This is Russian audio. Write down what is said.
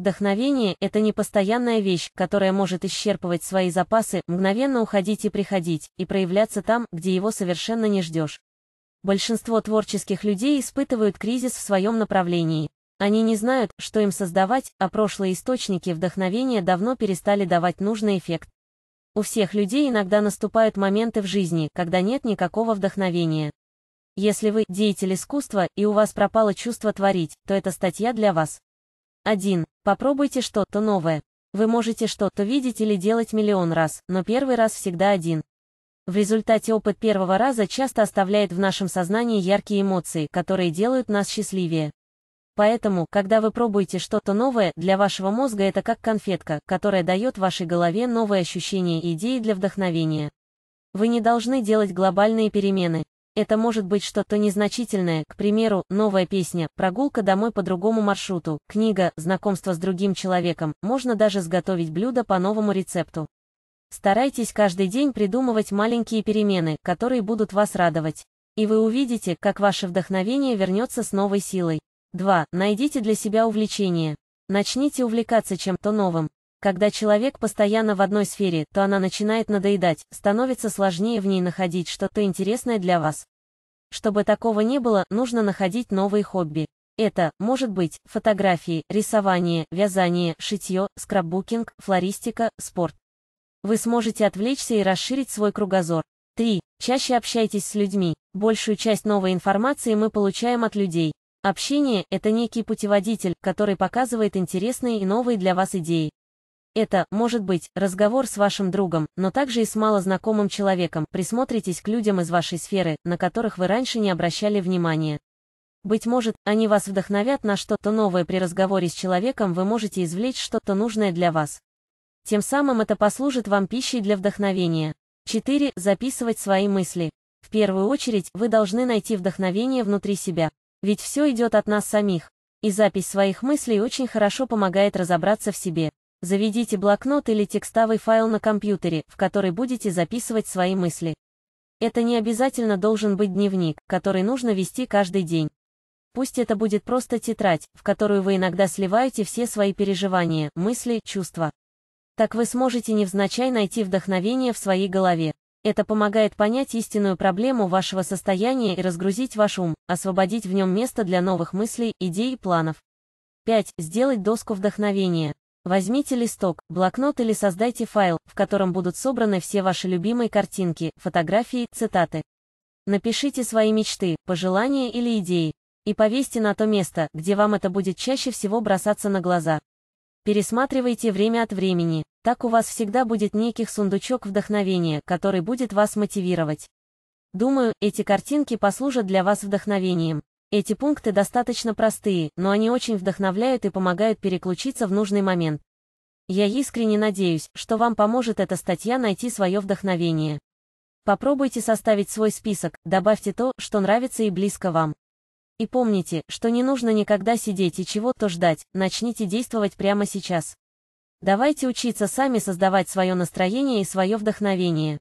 Вдохновение — это непостоянная вещь, которая может исчерпывать свои запасы, мгновенно уходить и приходить, и проявляться там, где его совершенно не ждешь. Большинство творческих людей испытывают кризис в своем направлении. Они не знают, что им создавать, а прошлые источники вдохновения давно перестали давать нужный эффект. У всех людей иногда наступают моменты в жизни, когда нет никакого вдохновения. Если вы деятель искусства и у вас пропало чувство творить, то эта статья для вас. 1. Попробуйте что-то новое. Вы можете что-то видеть или делать миллион раз, но первый раз всегда один. В результате опыт первого раза часто оставляет в нашем сознании яркие эмоции, которые делают нас счастливее. Поэтому, когда вы пробуете что-то новое, для вашего мозга это как конфетка, которая дает вашей голове новые ощущения и идеи для вдохновения. Вы не должны делать глобальные перемены, это может быть что-то незначительное, к примеру, новая песня, прогулка домой по другому маршруту, книга, знакомство с другим человеком, можно даже сготовить блюдо по новому рецепту. Старайтесь каждый день придумывать маленькие перемены, которые будут вас радовать. И вы увидите, как ваше вдохновение вернется с новой силой. 2. Найдите для себя увлечение. Начните увлекаться чем-то новым. Когда человек постоянно в одной сфере, то она начинает надоедать, становится сложнее в ней находить что-то интересное для вас. Чтобы такого не было, нужно находить новые хобби. Это, может быть, фотографии, рисование, вязание, шитье, скраббукинг, флористика, спорт. Вы сможете отвлечься и расширить свой кругозор. 3. Чаще общайтесь с людьми. Большую часть новой информации мы получаем от людей. Общение – это некий путеводитель, который показывает интересные и новые для вас идеи. Это, может быть, разговор с вашим другом, но также и с малознакомым человеком. Присмотритесь к людям из вашей сферы, на которых вы раньше не обращали внимания. Быть может, они вас вдохновят на что-то новое при разговоре с человеком вы можете извлечь что-то нужное для вас. Тем самым это послужит вам пищей для вдохновения. 4. Записывать свои мысли. В первую очередь, вы должны найти вдохновение внутри себя. Ведь все идет от нас самих. И запись своих мыслей очень хорошо помогает разобраться в себе. Заведите блокнот или текстовый файл на компьютере, в который будете записывать свои мысли. Это не обязательно должен быть дневник, который нужно вести каждый день. Пусть это будет просто тетрадь, в которую вы иногда сливаете все свои переживания, мысли, чувства. Так вы сможете невзначай найти вдохновение в своей голове. Это помогает понять истинную проблему вашего состояния и разгрузить ваш ум, освободить в нем место для новых мыслей, идей и планов. 5. Сделать доску вдохновения. Возьмите листок, блокнот или создайте файл, в котором будут собраны все ваши любимые картинки, фотографии, цитаты. Напишите свои мечты, пожелания или идеи. И повесьте на то место, где вам это будет чаще всего бросаться на глаза. Пересматривайте время от времени. Так у вас всегда будет неких сундучок вдохновения, который будет вас мотивировать. Думаю, эти картинки послужат для вас вдохновением. Эти пункты достаточно простые, но они очень вдохновляют и помогают переключиться в нужный момент. Я искренне надеюсь, что вам поможет эта статья найти свое вдохновение. Попробуйте составить свой список, добавьте то, что нравится и близко вам. И помните, что не нужно никогда сидеть и чего-то ждать, начните действовать прямо сейчас. Давайте учиться сами создавать свое настроение и свое вдохновение.